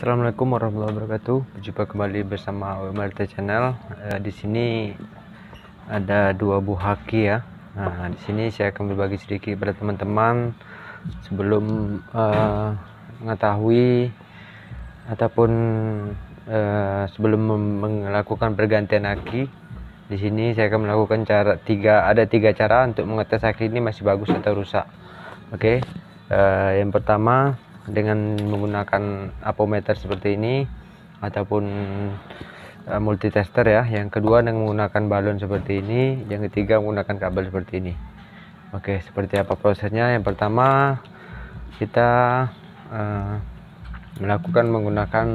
Assalamualaikum warahmatullahi wabarakatuh. Berjumpa kembali bersama WMRT Channel. Eh, di sini ada dua buah haki ya. Nah, di sini saya akan berbagi sedikit pada teman-teman sebelum eh, mengetahui ataupun eh, sebelum melakukan pergantian haki. Di sini saya akan melakukan cara tiga ada tiga cara untuk mengetes haki ini masih bagus atau rusak. Oke. Okay. Eh, yang pertama dengan menggunakan apometer seperti ini ataupun eh, multitester ya yang kedua dengan menggunakan balon seperti ini yang ketiga menggunakan kabel seperti ini Oke seperti apa prosesnya yang pertama kita uh, melakukan menggunakan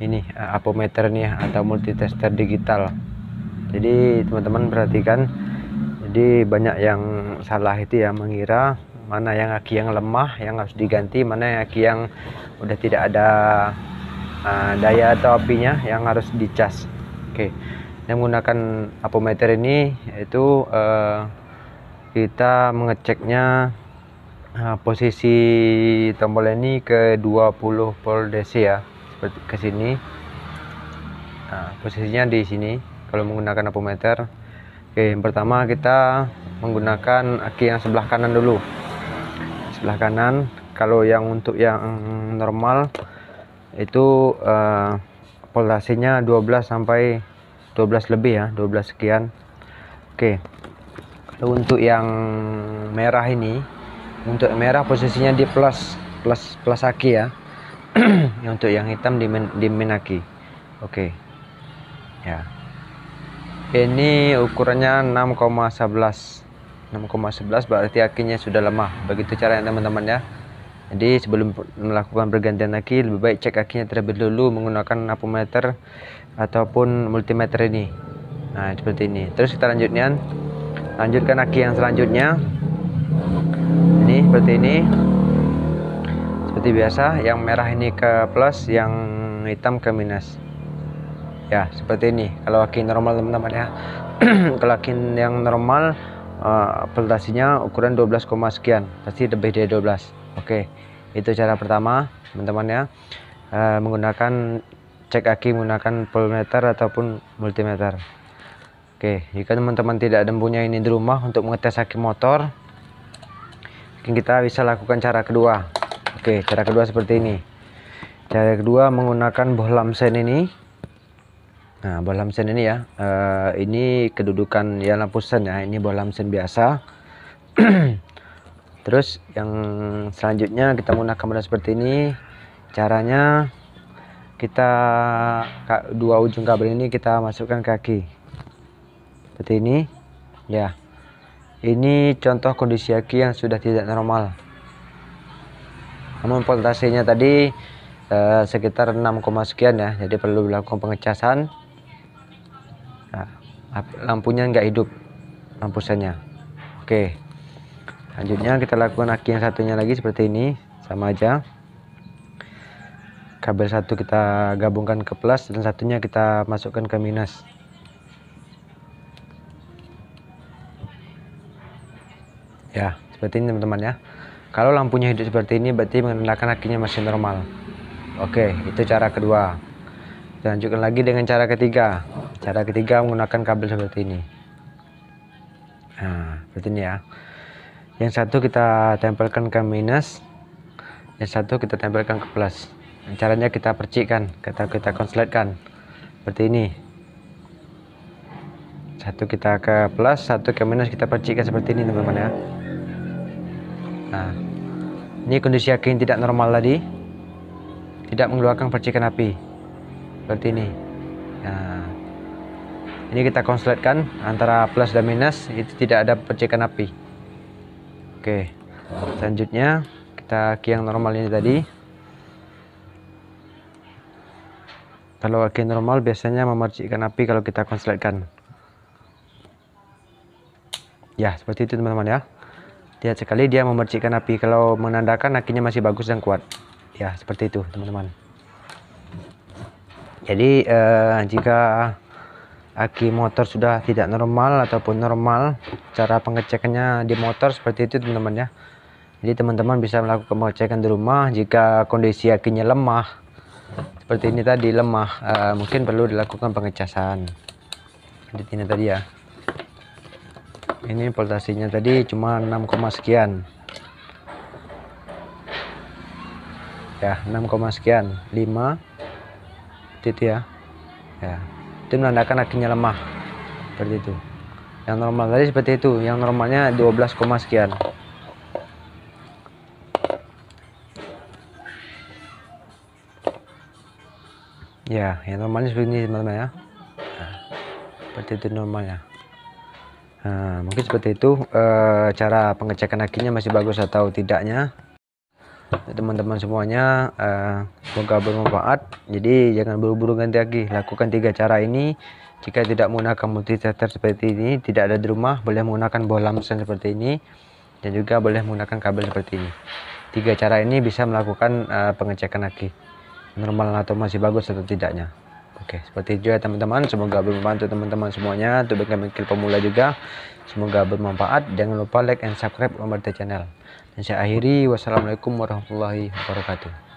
ini uh, apometer nih ya, atau multitester digital jadi teman-teman perhatikan jadi banyak yang salah itu ya mengira mana yang aki yang lemah yang harus diganti mana yang aki yang udah tidak ada uh, daya atau apinya yang harus dicas oke okay. yang menggunakan apometer ini yaitu uh, kita mengeceknya uh, posisi tombol ini ke 20 volt DC ya seperti ke sini nah, posisinya di sini kalau menggunakan apometer oke yang pertama kita menggunakan aki yang sebelah kanan dulu sebelah kanan kalau yang untuk yang normal itu uh, eh, polasinya 12 sampai 12 lebih ya 12 sekian oke okay. kalau untuk yang merah ini untuk merah posisinya di plus plus plus aki ya untuk yang hitam di, min di menaki oke okay. ya ini ukurannya 6,11 6,11 berarti akinya sudah lemah begitu caranya teman-teman ya jadi sebelum melakukan pergantian aki lebih baik cek akinya terlebih dulu menggunakan apometer ataupun multimeter ini nah seperti ini terus kita lanjutnya lanjutkan aki yang selanjutnya ini seperti ini seperti biasa yang merah ini ke plus yang hitam ke minus ya seperti ini kalau aki normal teman-teman ya kalau aki yang normal uh, ukuran 12, sekian pasti lebih dari 12 oke okay. itu cara pertama teman-teman ya uh, menggunakan cek aki menggunakan pulmeter ataupun multimeter oke okay. jika teman-teman tidak ada punya ini di rumah untuk mengetes aki motor mungkin kita bisa lakukan cara kedua oke okay, cara kedua seperti ini cara kedua menggunakan bohlam sen ini Nah, bolam sen ini ya, uh, ini kedudukan ya sen ya, ini bolam sen biasa. Terus yang selanjutnya kita menggunakan bola seperti ini, caranya kita dua ujung kabel ini kita masukkan kaki seperti ini, ya. Ini contoh kondisi aki yang sudah tidak normal. Namun voltasenya tadi eh, sekitar 6, sekian ya, jadi perlu dilakukan pengecasan lampunya nggak hidup lampu senya oke lanjutnya kita lakukan aki yang satunya lagi seperti ini sama aja kabel satu kita gabungkan ke plus dan satunya kita masukkan ke minus ya seperti ini teman-teman ya kalau lampunya hidup seperti ini berarti menandakan akinya masih normal oke itu cara kedua lanjutkan lagi dengan cara ketiga cara ketiga menggunakan kabel seperti ini nah seperti ini ya yang satu kita tempelkan ke minus yang satu kita tempelkan ke plus caranya kita percikkan kita kita konsletkan seperti ini satu kita ke plus satu ke minus kita percikkan seperti ini teman-teman ya nah ini kondisi yakin tidak normal tadi tidak mengeluarkan percikan api seperti ini nah ini kita konsletkan antara plus dan minus itu tidak ada percikan api oke selanjutnya kita key yang ini tadi kalau key normal biasanya memercikkan api kalau kita konsletkan ya seperti itu teman-teman ya lihat sekali dia memercikkan api kalau menandakan akinya masih bagus dan kuat ya seperti itu teman-teman jadi eh, jika aki motor sudah tidak normal ataupun normal cara pengecekannya di motor seperti itu teman-teman ya jadi teman-teman bisa melakukan pengecekan di rumah jika kondisi akinya lemah seperti ini tadi lemah uh, mungkin perlu dilakukan pengecasan ini tadi ya ini voltasinya tadi cuma 6, sekian ya 6, sekian 5 titik ya ya itu menandakan akinya lemah seperti itu yang normal tadi seperti itu yang normalnya 12, sekian ya yang normalnya seperti ini teman-teman ya nah, seperti itu normalnya nah, mungkin seperti itu e, cara pengecekan akinya masih bagus atau tidaknya Ya, teman-teman semuanya uh, semoga bermanfaat jadi jangan buru-buru ganti lagi lakukan tiga cara ini jika tidak menggunakan multimeter seperti ini tidak ada di rumah boleh menggunakan bola mesin seperti ini dan juga boleh menggunakan kabel seperti ini tiga cara ini bisa melakukan uh, pengecekan lagi normal atau masih bagus atau tidaknya Oke, seperti itu ya teman-teman. Semoga bermanfaat teman-teman semuanya. Untuk bikin bikin pemula juga. Semoga bermanfaat. Jangan lupa like and subscribe Omarta Channel. Dan saya akhiri. Wassalamualaikum warahmatullahi wabarakatuh.